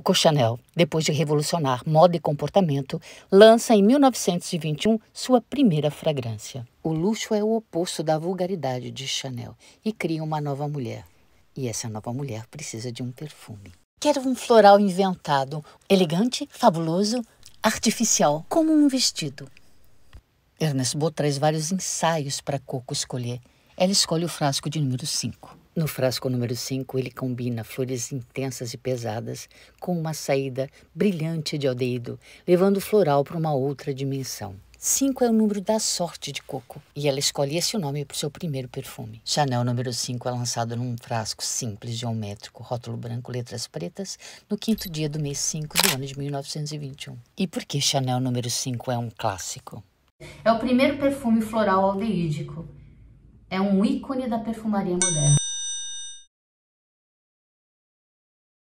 Coco Chanel, depois de revolucionar moda e comportamento, lança em 1921 sua primeira fragrância. O luxo é o oposto da vulgaridade de Chanel e cria uma nova mulher. E essa nova mulher precisa de um perfume. Quero um floral inventado, elegante, fabuloso, artificial, como um vestido. Ernest Bo traz vários ensaios para Coco escolher. Ela escolhe o frasco de número 5. No frasco número 5, ele combina flores intensas e pesadas com uma saída brilhante de aldeído, levando o floral para uma outra dimensão. 5 é o número da sorte de coco e ela escolhe esse nome para o seu primeiro perfume. Chanel número 5 é lançado num frasco simples geométrico, rótulo branco, letras pretas, no quinto dia do mês 5 do ano de 1921. E por que Chanel número 5 é um clássico? É o primeiro perfume floral aldeídico. É um ícone da perfumaria moderna.